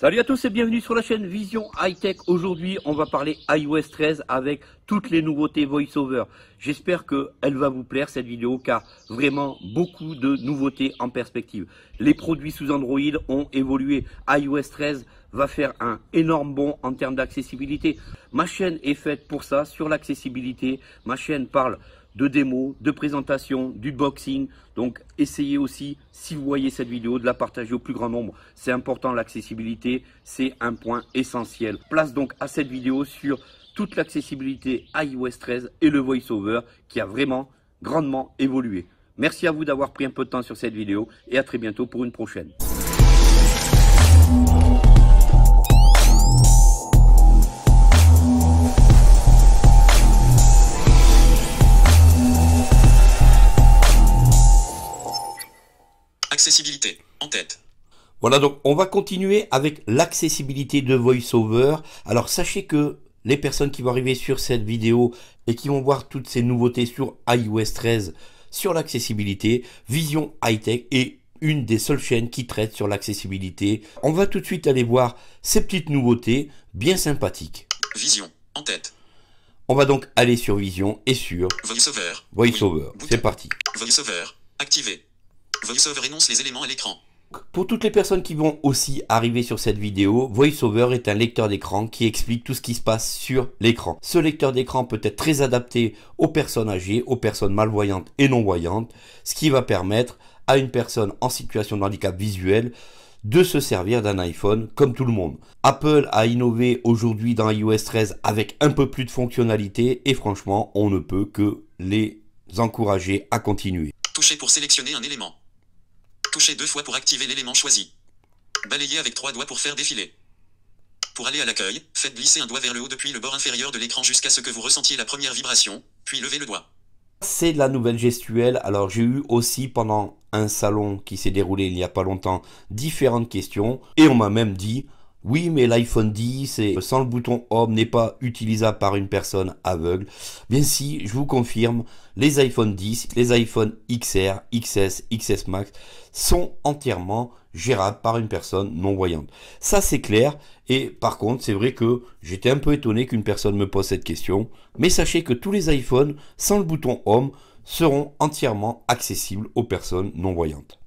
Salut à tous et bienvenue sur la chaîne Vision High Tech. Aujourd'hui, on va parler iOS 13 avec toutes les nouveautés VoiceOver. J'espère qu'elle va vous plaire cette vidéo car vraiment beaucoup de nouveautés en perspective. Les produits sous Android ont évolué. iOS 13 va faire un énorme bond en termes d'accessibilité. Ma chaîne est faite pour ça, sur l'accessibilité. Ma chaîne parle de démos, de présentation, du boxing. Donc essayez aussi, si vous voyez cette vidéo, de la partager au plus grand nombre. C'est important l'accessibilité, c'est un point essentiel. Place donc à cette vidéo sur toute l'accessibilité iOS 13 et le voiceover qui a vraiment grandement évolué. Merci à vous d'avoir pris un peu de temps sur cette vidéo et à très bientôt pour une prochaine. Accessibilité. En tête. Voilà, donc on va continuer avec l'accessibilité de VoiceOver. Alors sachez que les personnes qui vont arriver sur cette vidéo et qui vont voir toutes ces nouveautés sur iOS 13, sur l'accessibilité, Vision Tech est une des seules chaînes qui traite sur l'accessibilité. On va tout de suite aller voir ces petites nouveautés bien sympathiques. Vision, en tête. On va donc aller sur Vision et sur VoiceOver. VoiceOver, c'est parti. VoiceOver, activé. VoiceOver énonce les éléments à l'écran. Pour toutes les personnes qui vont aussi arriver sur cette vidéo, VoiceOver est un lecteur d'écran qui explique tout ce qui se passe sur l'écran. Ce lecteur d'écran peut être très adapté aux personnes âgées, aux personnes malvoyantes et non-voyantes, ce qui va permettre à une personne en situation de handicap visuel de se servir d'un iPhone comme tout le monde. Apple a innové aujourd'hui dans iOS 13 avec un peu plus de fonctionnalités et franchement, on ne peut que les encourager à continuer. Toucher pour sélectionner un élément. Touchez deux fois pour activer l'élément choisi. Balayez avec trois doigts pour faire défiler. Pour aller à l'accueil, faites glisser un doigt vers le haut depuis le bord inférieur de l'écran jusqu'à ce que vous ressentiez la première vibration, puis levez le doigt. C'est de la nouvelle gestuelle. Alors j'ai eu aussi pendant un salon qui s'est déroulé il n'y a pas longtemps différentes questions et on m'a même dit oui, mais l'iPhone 10 et sans le bouton Home n'est pas utilisable par une personne aveugle. Bien si, je vous confirme, les iPhone 10, les iPhone XR, XS, XS Max sont entièrement gérables par une personne non-voyante. Ça c'est clair, et par contre c'est vrai que j'étais un peu étonné qu'une personne me pose cette question, mais sachez que tous les iPhones sans le bouton Home seront entièrement accessibles aux personnes non-voyantes.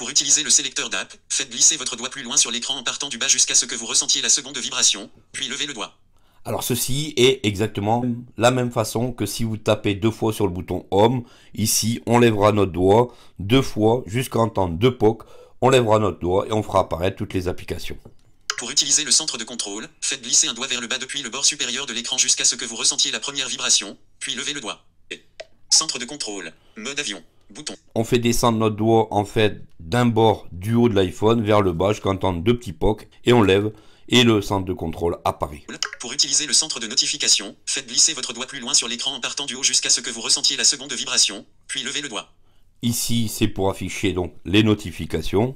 Pour utiliser le sélecteur d'app, faites glisser votre doigt plus loin sur l'écran en partant du bas jusqu'à ce que vous ressentiez la seconde vibration, puis levez le doigt. Alors ceci est exactement la même façon que si vous tapez deux fois sur le bouton Home. Ici, on lèvera notre doigt deux fois jusqu'à entendre deux pocs. On lèvera notre doigt et on fera apparaître toutes les applications. Pour utiliser le centre de contrôle, faites glisser un doigt vers le bas depuis le bord supérieur de l'écran jusqu'à ce que vous ressentiez la première vibration, puis levez le doigt. Centre de contrôle, mode avion. On fait descendre notre doigt en fait d'un bord du haut de l'iPhone vers le bas jusqu'à entendre deux petits pocs et on lève et le centre de contrôle apparaît. Pour utiliser le centre de notification, faites glisser votre doigt plus loin sur l'écran en partant du haut jusqu'à ce que vous ressentiez la seconde vibration, puis levez le doigt. Ici, c'est pour afficher donc les notifications.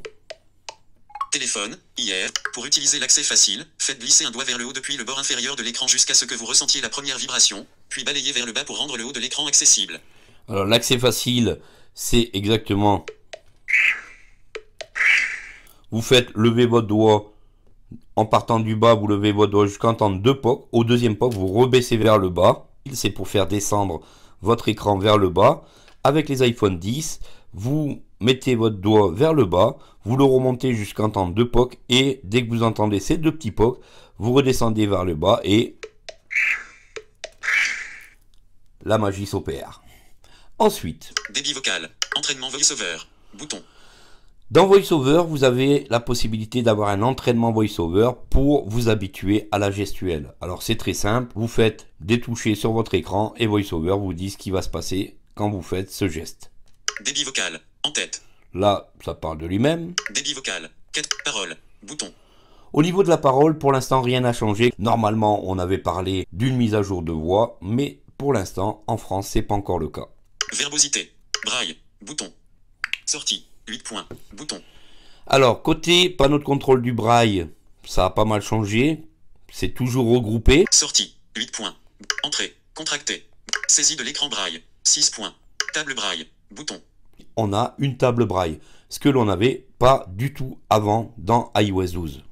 Téléphone, hier, pour utiliser l'accès facile, faites glisser un doigt vers le haut depuis le bord inférieur de l'écran jusqu'à ce que vous ressentiez la première vibration, puis balayez vers le bas pour rendre le haut de l'écran accessible. Alors l'accès facile, c'est exactement vous faites lever votre doigt en partant du bas, vous levez votre doigt jusqu'à entendre deux pocs. Au deuxième poc, vous rebaissez vers le bas. C'est pour faire descendre votre écran vers le bas. Avec les iPhone 10, vous mettez votre doigt vers le bas, vous le remontez jusqu'à entendre deux pocs et dès que vous entendez ces deux petits pocs, vous redescendez vers le bas et la magie s'opère. Ensuite, débit vocal, entraînement voiceover, bouton. Dans VoiceOver, vous avez la possibilité d'avoir un entraînement VoiceOver pour vous habituer à la gestuelle. Alors c'est très simple, vous faites des touches sur votre écran et VoiceOver vous dit ce qui va se passer quand vous faites ce geste. Débit vocal, en tête. Là, ça parle de lui-même. Débit vocal, quête, parole, bouton. Au niveau de la parole, pour l'instant, rien n'a changé. Normalement, on avait parlé d'une mise à jour de voix, mais pour l'instant, en France, c'est pas encore le cas. Verbosité. Braille. Bouton. Sortie. 8 points. Bouton. Alors, côté panneau de contrôle du braille, ça a pas mal changé. C'est toujours regroupé. Sortie. 8 points. Entrée. Contracté. Saisie de l'écran braille. 6 points. Table braille. Bouton. On a une table braille. Ce que l'on n'avait pas du tout avant dans iOS 12.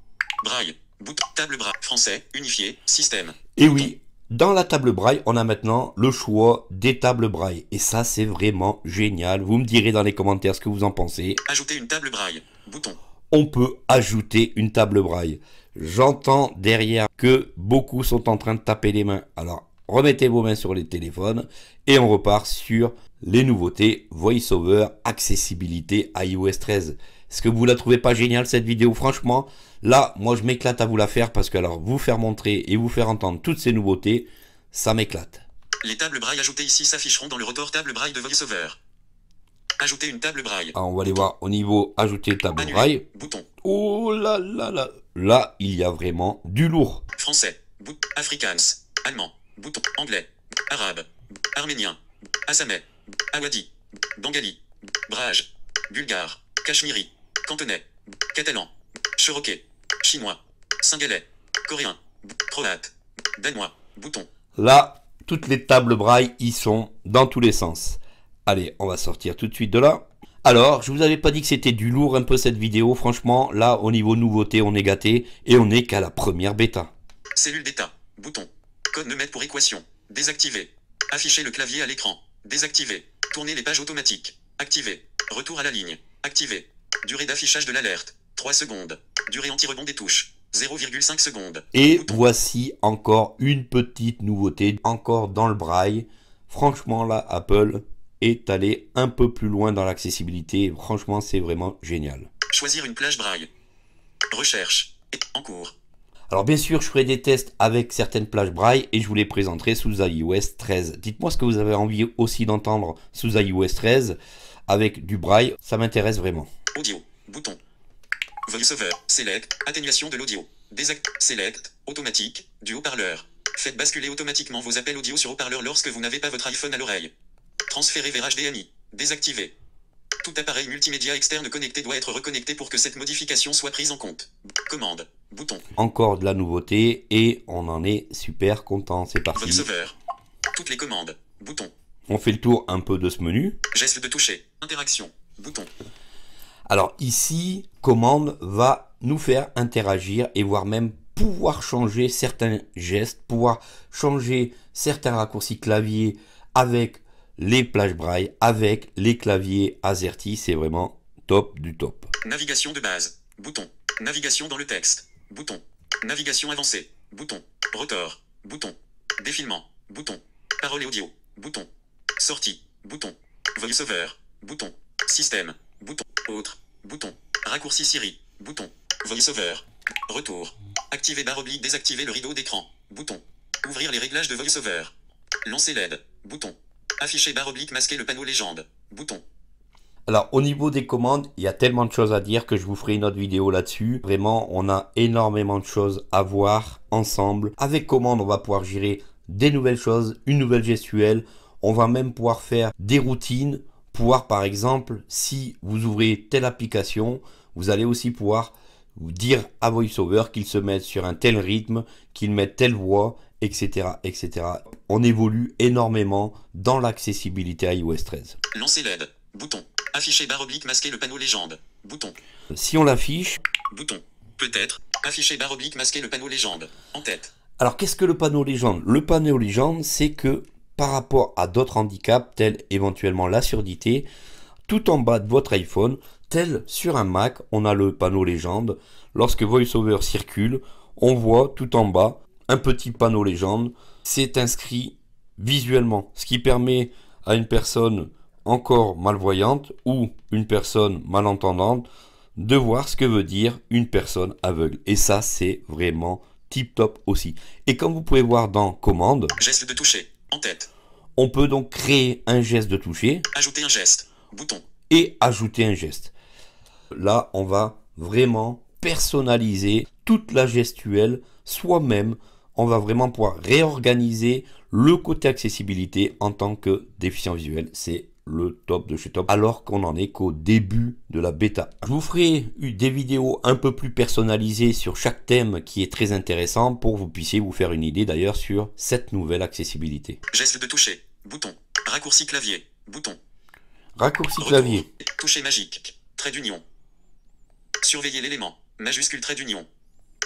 Braille. Bouton. Table braille. Français. Unifié. Système. Et oui, dans la table braille, on a maintenant le choix des tables braille. Et ça, c'est vraiment génial. Vous me direz dans les commentaires ce que vous en pensez. Ajouter une table braille. Bouton. On peut ajouter une table braille. J'entends derrière que beaucoup sont en train de taper les mains. Alors, remettez vos mains sur les téléphones et on repart sur les nouveautés VoiceOver accessibilité iOS 13. Est-ce que vous la trouvez pas géniale cette vidéo Franchement, là, moi je m'éclate à vous la faire parce que alors vous faire montrer et vous faire entendre toutes ces nouveautés, ça m'éclate. Les tables braille ajoutées ici s'afficheront dans le report table braille de VoiceOver. Ajouter une table braille. Ah, on va aller voir au niveau ajouter table braille. Bouton. Oh là là là. Là, il y a vraiment du lourd. Français. Afrikaans. Allemand. Bouton anglais, arabe, arménien, assamais, awadi, bengali, brage, bulgare, cachemiri, cantonais, catalan, cherokee, chinois, singalais, coréen, croate, danois, bouton. Là, toutes les tables braille y sont dans tous les sens. Allez, on va sortir tout de suite de là. Alors, je vous avais pas dit que c'était du lourd un peu cette vidéo. Franchement, là, au niveau nouveauté, on est gâté et on n'est qu'à la première bêta. Cellule d'état bouton. Code de mettre pour équation. Désactiver. Afficher le clavier à l'écran. Désactiver. Tourner les pages automatiques. Activer. Retour à la ligne. Activer. Durée d'affichage de l'alerte. 3 secondes. Durée anti-rebond des touches. 0,5 secondes. Et voici encore une petite nouveauté, encore dans le braille. Franchement, là, Apple est allé un peu plus loin dans l'accessibilité. Franchement, c'est vraiment génial. Choisir une plage braille. Recherche. En cours. Alors bien sûr, je ferai des tests avec certaines plages braille et je vous les présenterai sous iOS 13. Dites-moi ce que vous avez envie aussi d'entendre sous iOS 13 avec du braille, ça m'intéresse vraiment. Audio, bouton. voiceover, select, atténuation de l'audio. Désact, select, automatique, du haut-parleur. Faites basculer automatiquement vos appels audio sur haut-parleur lorsque vous n'avez pas votre iPhone à l'oreille. Transférer vers HDMI. Désactiver. Tout appareil multimédia externe connecté doit être reconnecté pour que cette modification soit prise en compte. Commande. Bouton. Encore de la nouveauté et on en est super content. C'est parti. Toutes les commandes. Bouton. On fait le tour un peu de ce menu. Geste de toucher. Interaction. Bouton. Alors ici, commande va nous faire interagir et voire même pouvoir changer certains gestes, pouvoir changer certains raccourcis clavier avec les plages braille avec les claviers AZERTY. C'est vraiment top du top. Navigation de base. Bouton. Navigation dans le texte. Bouton. Navigation avancée. Bouton. Rotor. Bouton. Défilement. Bouton. Parole et audio. Bouton. Sortie. Bouton. VoiceOver. Bouton. Système. Bouton. Autre. Bouton. Raccourci Siri. Bouton. VoiceOver. Retour. Activer barre oblique désactiver le rideau d'écran. Bouton. Ouvrir les réglages de VoiceOver. Lancer l'aide. Bouton. Afficher barre oblique masquer le panneau légende. Bouton. Alors au niveau des commandes, il y a tellement de choses à dire que je vous ferai une autre vidéo là-dessus. Vraiment, on a énormément de choses à voir ensemble. Avec commandes, on va pouvoir gérer des nouvelles choses, une nouvelle gestuelle. On va même pouvoir faire des routines. Pouvoir par exemple, si vous ouvrez telle application, vous allez aussi pouvoir dire à VoiceOver qu'il se mette sur un tel rythme, qu'il mette telle voix, etc., On évolue énormément dans l'accessibilité à iOS 13. Lancer l'aide. Bouton. Afficher barre oblique masquer le panneau légende. Bouton. Si on l'affiche. Bouton. Peut-être. Afficher barre oblique masquer le panneau légende. En tête. Alors qu'est-ce que le panneau légende Le panneau légende, c'est que par rapport à d'autres handicaps, tels éventuellement la surdité, tout en bas de votre iPhone, tel sur un Mac, on a le panneau légende. Lorsque VoiceOver circule, on voit tout en bas un petit panneau légende. s'est inscrit visuellement, ce qui permet à une personne encore malvoyante ou une personne malentendante de voir ce que veut dire une personne aveugle. Et ça, c'est vraiment tip top aussi. Et comme vous pouvez voir dans commande, geste de toucher en tête. On peut donc créer un geste de toucher, ajouter un geste, bouton et ajouter un geste. Là, on va vraiment personnaliser toute la gestuelle soi-même on va vraiment pouvoir réorganiser le côté accessibilité en tant que déficient visuel. C'est le top de chez top alors qu'on en est qu'au début de la bêta. Je vous ferai des vidéos un peu plus personnalisées sur chaque thème qui est très intéressant pour que vous puissiez vous faire une idée d'ailleurs sur cette nouvelle accessibilité. Geste de toucher, bouton, raccourci clavier, bouton. Raccourci clavier. Toucher magique, trait d'union. Surveiller l'élément, majuscule trait d'union.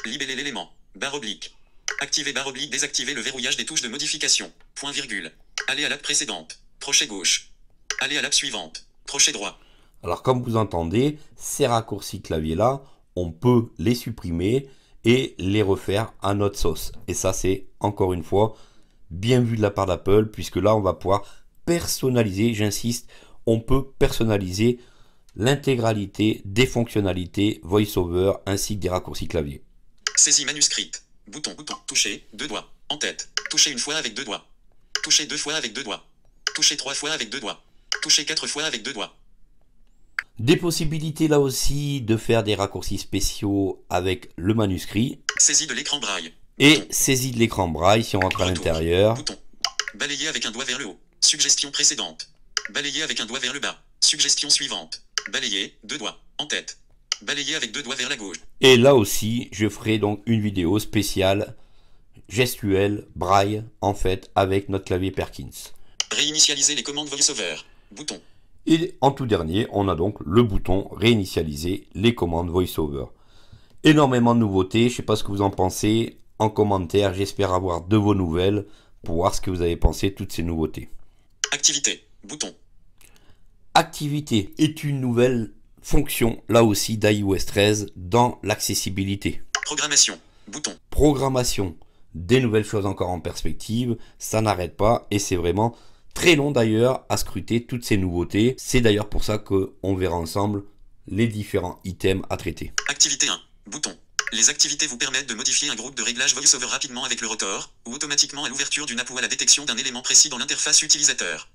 Libeller l'élément, barre oblique, Activer barre oblique désactiver le verrouillage des touches de modification. Point virgule. Aller à l'app précédente. Crochet gauche. Aller à l'app suivante. Crochet droit. Alors comme vous entendez, ces raccourcis clavier-là, on peut les supprimer et les refaire à notre sauce. Et ça, c'est encore une fois bien vu de la part d'Apple, puisque là, on va pouvoir personnaliser, j'insiste, on peut personnaliser l'intégralité des fonctionnalités VoiceOver ainsi que des raccourcis clavier. Saisie manuscrite. Bouton, bouton, toucher, deux doigts, en tête. Toucher une fois avec deux doigts. Toucher deux fois avec deux doigts. Toucher trois fois avec deux doigts. Toucher quatre fois avec deux doigts. Des possibilités là aussi de faire des raccourcis spéciaux avec le manuscrit. Saisie de l'écran braille. Et saisie de l'écran braille si on rentre à l'intérieur. Bouton. Balayer avec un doigt vers le haut. Suggestion précédente. Balayer avec un doigt vers le bas. Suggestion suivante. Balayer, deux doigts, en tête. Balayer avec deux doigts vers la gauche. Et là aussi, je ferai donc une vidéo spéciale gestuelle, braille, en fait, avec notre clavier Perkins. Réinitialiser les commandes VoiceOver. Bouton. Et en tout dernier, on a donc le bouton réinitialiser les commandes VoiceOver. Énormément de nouveautés, je ne sais pas ce que vous en pensez en commentaire, j'espère avoir de vos nouvelles pour voir ce que vous avez pensé de toutes ces nouveautés. Activité, bouton. Activité est une nouvelle fonction, là aussi d'iOS 13, dans l'accessibilité. Programmation, bouton. Programmation, des nouvelles choses encore en perspective, ça n'arrête pas et c'est vraiment très long d'ailleurs à scruter toutes ces nouveautés. C'est d'ailleurs pour ça qu'on verra ensemble les différents items à traiter. Activité 1, bouton. Les activités vous permettent de modifier un groupe de réglages VoiceOver rapidement avec le rotor, ou automatiquement à l'ouverture d'une app ou à la détection d'un élément précis dans l'interface utilisateur.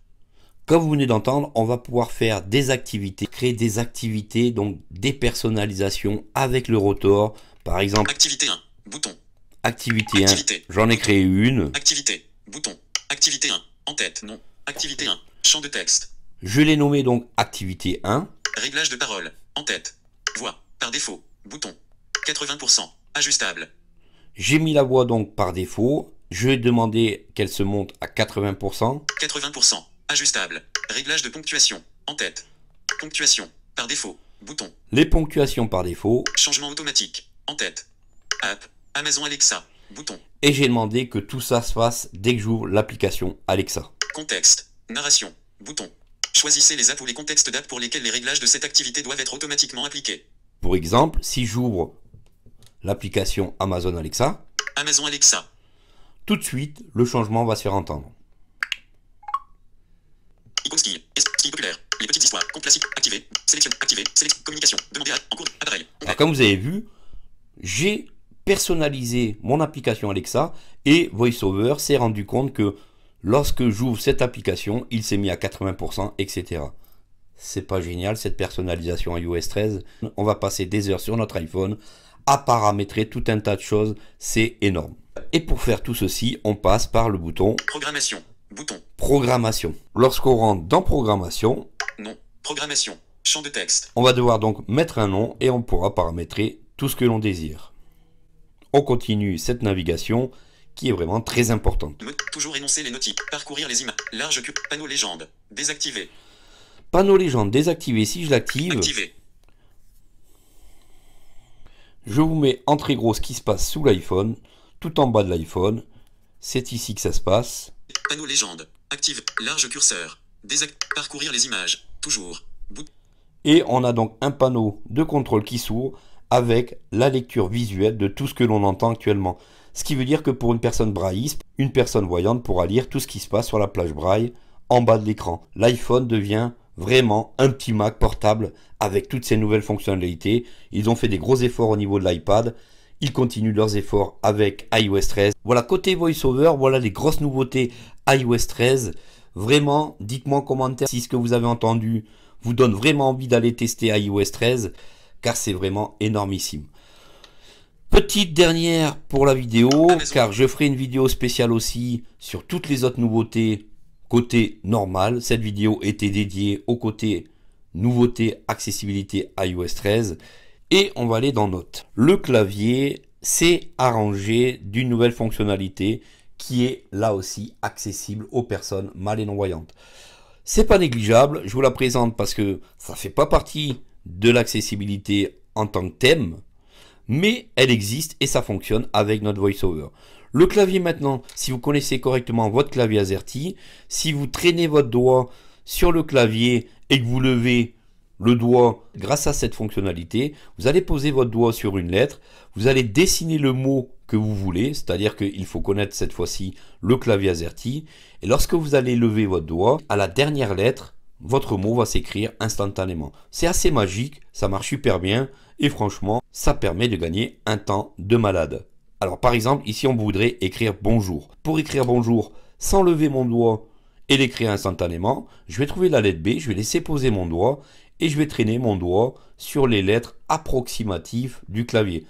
Comme vous venez d'entendre, on va pouvoir faire des activités, créer des activités, donc des personnalisations avec le rotor. Par exemple, activité 1, bouton. Activité, 1, j'en ai créé une. Activité, bouton. Activité 1, en tête, non. Activité 1, champ de texte. Je l'ai nommé donc activité 1. Réglage de parole, en tête, voix, par défaut, bouton. 80%, ajustable. J'ai mis la voix donc par défaut. Je vais demander qu'elle se monte à 80%. 80%. Ajustable. Réglage de ponctuation. En tête. Ponctuation. Par défaut. Bouton. Les ponctuations par défaut. Changement automatique. En tête. App. Amazon Alexa. Bouton. Et j'ai demandé que tout ça se fasse dès que j'ouvre l'application Alexa. Contexte. Narration. Bouton. Choisissez les apps ou les contextes d'app pour lesquels les réglages de cette activité doivent être automatiquement appliqués. Pour exemple, si j'ouvre l'application Amazon Alexa. Amazon Alexa. Tout de suite, le changement va se faire entendre comme vous avez vu, j'ai personnalisé mon application Alexa et VoiceOver s'est rendu compte que lorsque j'ouvre cette application, il s'est mis à 80%, etc. C'est pas génial cette personnalisation iOS 13. On va passer des heures sur notre iPhone à paramétrer tout un tas de choses. C'est énorme. Et pour faire tout ceci, on passe par le bouton Programmation. Bouton. Programmation. Lorsqu'on rentre dans programmation. non Programmation. Champ de texte. On va devoir donc mettre un nom et on pourra paramétrer tout ce que l'on désire. On continue cette navigation qui est vraiment très importante. toujours énoncer les nautiques parcourir les images, large cube, panneau légende, Désactiver. Panneau légende désactivé, si je l'active, je vous mets en très gros ce qui se passe sous l'iPhone, tout en bas de l'iPhone, c'est ici que ça se passe. Panneau légende. Active. Large curseur. parcourir les images. Toujours. et on a donc un panneau de contrôle qui s'ouvre avec la lecture visuelle de tout ce que l'on entend actuellement. Ce qui veut dire que pour une personne brailliste, une personne voyante pourra lire tout ce qui se passe sur la plage braille en bas de l'écran. L'iPhone devient vraiment un petit Mac portable avec toutes ses nouvelles fonctionnalités. Ils ont fait des gros efforts au niveau de l'iPad. Ils continuent leurs efforts avec iOS 13. Voilà, côté VoiceOver, voilà les grosses nouveautés iOS 13. Vraiment, dites-moi en commentaire si ce que vous avez entendu vous donne vraiment envie d'aller tester iOS 13, car c'est vraiment énormissime. Petite dernière pour la vidéo, ah, car je ferai une vidéo spéciale aussi sur toutes les autres nouveautés côté normal. Cette vidéo était dédiée au côté nouveauté accessibilité iOS 13. Et on va aller dans Notes. Le clavier s'est arrangé d'une nouvelle fonctionnalité qui est là aussi accessible aux personnes mal et non-voyantes. C'est pas négligeable, je vous la présente parce que ça fait pas partie de l'accessibilité en tant que thème, mais elle existe et ça fonctionne avec notre VoiceOver. Le clavier maintenant, si vous connaissez correctement votre clavier AZERTY, si vous traînez votre doigt sur le clavier et que vous levez le doigt, grâce à cette fonctionnalité, vous allez poser votre doigt sur une lettre, vous allez dessiner le mot que vous voulez, c'est-à-dire qu'il faut connaître cette fois-ci le clavier AZERTY, et lorsque vous allez lever votre doigt, à la dernière lettre, votre mot va s'écrire instantanément. C'est assez magique, ça marche super bien, et franchement, ça permet de gagner un temps de malade. Alors par exemple, ici on voudrait écrire bonjour. Pour écrire bonjour, sans lever mon doigt, et l'écrire instantanément, je vais trouver la lettre B, je vais laisser poser mon doigt et je vais traîner mon doigt sur les lettres approximatives du clavier.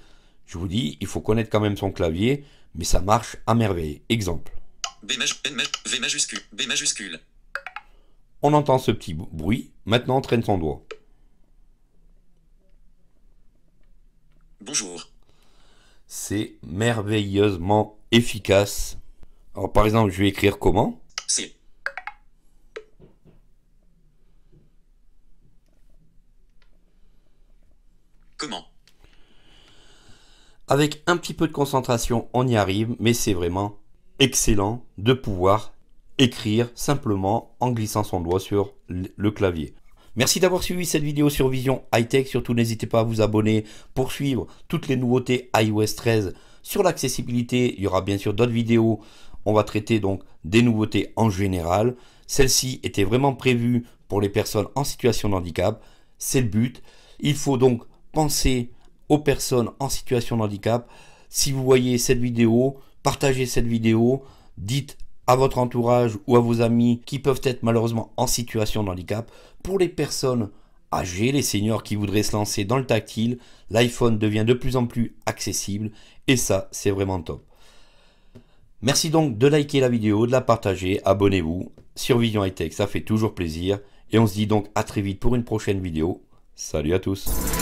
Je vous dis, il faut connaître quand même son clavier, mais ça marche à merveille. Exemple. B majuscule, B majuscule. On entend ce petit bruit. Maintenant, on traîne son doigt. Bonjour. C'est merveilleusement efficace. Alors, par exemple, je vais écrire comment C'est Avec un petit peu de concentration, on y arrive, mais c'est vraiment excellent de pouvoir écrire simplement en glissant son doigt sur le clavier. Merci d'avoir suivi cette vidéo sur Vision Hightech, Tech. Surtout, n'hésitez pas à vous abonner pour suivre toutes les nouveautés iOS 13 sur l'accessibilité. Il y aura bien sûr d'autres vidéos. On va traiter donc des nouveautés en général. Celle-ci était vraiment prévue pour les personnes en situation de handicap. C'est le but. Il faut donc penser personnes en situation de handicap. Si vous voyez cette vidéo, partagez cette vidéo, dites à votre entourage ou à vos amis qui peuvent être malheureusement en situation de handicap. Pour les personnes âgées, les seniors qui voudraient se lancer dans le tactile, l'iPhone devient de plus en plus accessible et ça, c'est vraiment top. Merci donc de liker la vidéo, de la partager, abonnez-vous. Sur Vision High Tech, ça fait toujours plaisir. Et on se dit donc à très vite pour une prochaine vidéo. Salut à tous